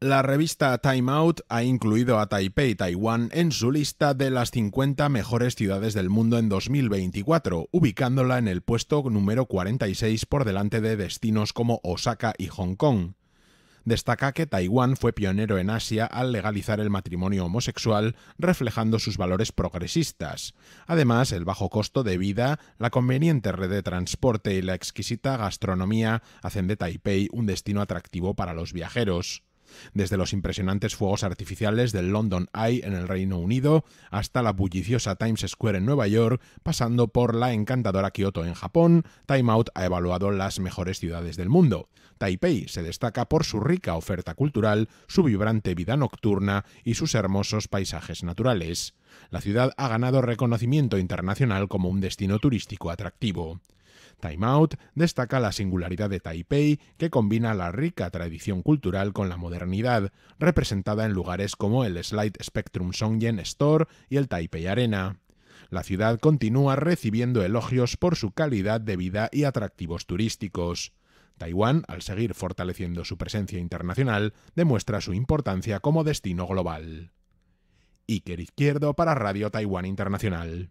La revista Time Out ha incluido a Taipei, Taiwán, en su lista de las 50 mejores ciudades del mundo en 2024, ubicándola en el puesto número 46 por delante de destinos como Osaka y Hong Kong. Destaca que Taiwán fue pionero en Asia al legalizar el matrimonio homosexual, reflejando sus valores progresistas. Además, el bajo costo de vida, la conveniente red de transporte y la exquisita gastronomía hacen de Taipei un destino atractivo para los viajeros desde los impresionantes fuegos artificiales del London Eye en el Reino Unido hasta la bulliciosa Times Square en Nueva York, pasando por la encantadora Kyoto en Japón, Time Out ha evaluado las mejores ciudades del mundo. Taipei se destaca por su rica oferta cultural, su vibrante vida nocturna y sus hermosos paisajes naturales la ciudad ha ganado reconocimiento internacional como un destino turístico atractivo. Time Out destaca la singularidad de Taipei, que combina la rica tradición cultural con la modernidad, representada en lugares como el Slide Spectrum Songyen Store y el Taipei Arena. La ciudad continúa recibiendo elogios por su calidad de vida y atractivos turísticos. Taiwán, al seguir fortaleciendo su presencia internacional, demuestra su importancia como destino global. Iker Izquierdo para Radio Taiwán Internacional.